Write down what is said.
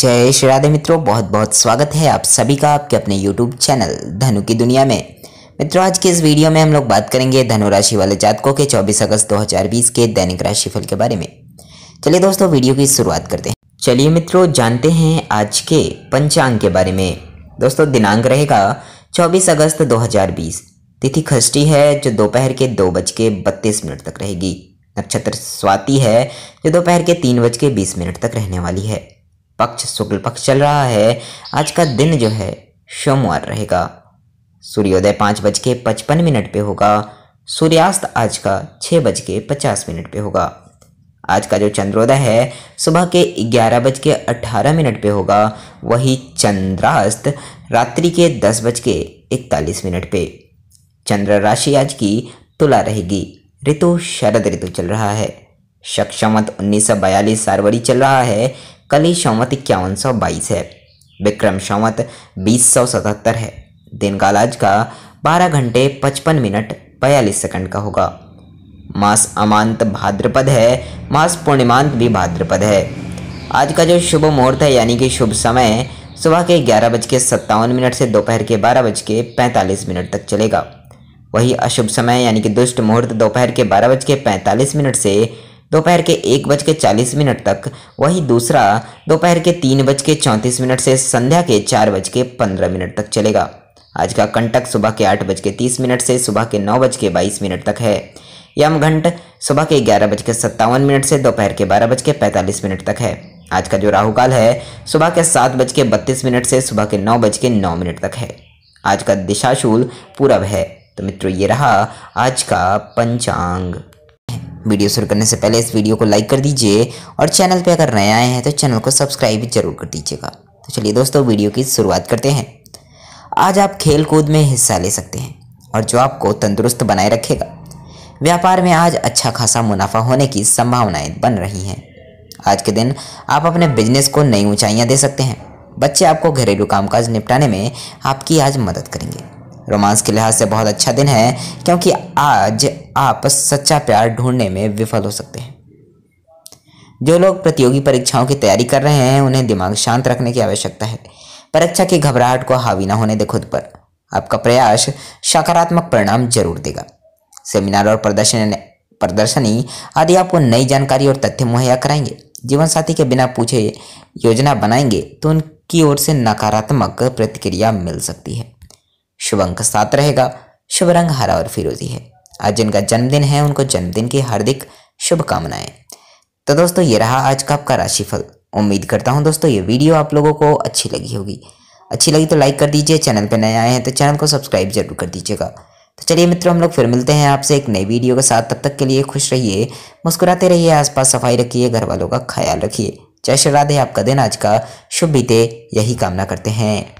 जय श्री राधे मित्रों बहुत बहुत स्वागत है आप सभी का आपके अपने यूट्यूब चैनल धनु की दुनिया में मित्रों आज के इस वीडियो में हम लोग बात करेंगे धनु राशि वाले जातकों के 24 अगस्त 2020 के दैनिक राशिफल के बारे में चलिए दोस्तों वीडियो की शुरुआत करते हैं चलिए मित्रों जानते हैं आज के पंचांग के बारे में दोस्तों दिनांक रहेगा चौबीस अगस्त दो तिथि खष्टी है जो दोपहर के दो बज के बत्तीस मिनट तक रहेगी नक्षत्र स्वाति है जो दोपहर के तीन बज के बीस मिनट तक रहने वाली है पक्ष शुक्ल पक्ष चल रहा है आज का दिन जो है सोमवार रहेगा सूर्योदय पाँच बज के पचपन मिनट पे होगा सूर्यास्त आज का छः बज के पचास मिनट पे होगा आज का जो चंद्रोदय है सुबह के ग्यारह बज के अट्ठारह मिनट पे होगा वही चंद्रास्त रात्रि के दस बज के इकतालीस मिनट पे चंद्र राशि आज की तुला रहेगी ऋतु शरद ऋतु चल रहा है सक्षमत उन्नीस सौ बयालीस सारवरी चल रहा है कली संवत इक्यावन सौ बाईस है विक्रम संवत बीस सौ सतहत्तर है दिन का आज का बारह घंटे पचपन मिनट बयालीस सेकंड का होगा मास अमांत भाद्रपद है मास पूर्णिमांत भी भाद्रपद है आज का जो शुभ मुहूर्त है यानी कि शुभ समय सुबह के ग्यारह बज के सत्तावन मिनट से दोपहर के बारह बज के पैंतालीस मिनट तक चलेगा वही अशुभ समय यानी कि दुष्ट मुहूर्त दोपहर के बारह बज के पैंतालीस मिनट से दोपहर के एक बज के चालीस मिनट तक वही दूसरा दोपहर के तीन बज के चौंतीस मिनट से संध्या के चार बज के पंद्रह मिनट तक चलेगा आज का कंटक सुबह के आठ बज के तीस मिनट से सुबह के नौ बज के बाईस मिनट तक है यम घंट सुबह के ग्यारह बज के सत्तावन मिनट से दोपहर के बारह बज के पैंतालीस मिनट तक है आज का जो राहुकाल है सुबह के सात बज के बत्तीस मिनट से सुबह के नौ बज के नौ मिनट तक है आज का दिशाशूल पूरब है तो मित्रों ये रहा आज का पंचांग वीडियो शुरू करने से पहले इस वीडियो को लाइक कर दीजिए और चैनल पे अगर नए आए हैं तो चैनल को सब्सक्राइब जरूर कर दीजिएगा तो चलिए दोस्तों वीडियो की शुरुआत करते हैं आज आप खेल कूद में हिस्सा ले सकते हैं और जो आपको तंदुरुस्त बनाए रखेगा व्यापार में आज अच्छा खासा मुनाफा होने की संभावनाएं बन रही हैं आज के दिन आप अपने बिजनेस को नई ऊंचाइयां दे सकते हैं बच्चे आपको घरेलू कामकाज निपटाने में आपकी आज मदद करेंगे रोमांस के लिहाज से बहुत अच्छा दिन है क्योंकि आज आप सच्चा प्यार ढूंढने में विफल हो सकते हैं जो लोग प्रतियोगी परीक्षाओं की तैयारी कर रहे हैं उन्हें दिमाग शांत रखने की आवश्यकता है परीक्षा की घबराहट को हावी ना होने दे खुद पर आपका प्रयास सकारात्मक परिणाम जरूर देगा सेमिनार और प्रदर्शन प्रदर्शनी आदि आपको नई जानकारी और तथ्य मुहैया कराएंगे जीवन साथी के बिना पूछे योजना बनाएंगे तो उनकी ओर से नकारात्मक प्रतिक्रिया मिल सकती है शुभ अंक सात रहेगा शुभ रंग हरा और फिरोजी है आज जिनका जन्मदिन है उनको जन्मदिन की हार्दिक शुभकामनाएं तो दोस्तों ये रहा आज का आपका राशिफल उम्मीद करता हूँ दोस्तों ये वीडियो आप लोगों को अच्छी लगी होगी अच्छी लगी तो लाइक कर दीजिए चैनल पर नए आए हैं तो चैनल को सब्सक्राइब जरूर कर दीजिएगा तो चलिए मित्रों हम लोग फिर मिलते हैं आपसे एक नई वीडियो के साथ तब तक के लिए खुश रहिए मुस्कुराते रहिए आसपास सफाई रखिए घर वालों का ख्याल रखिए जय श्री राधे आपका दिन आज का शुभ बीते यही कामना करते हैं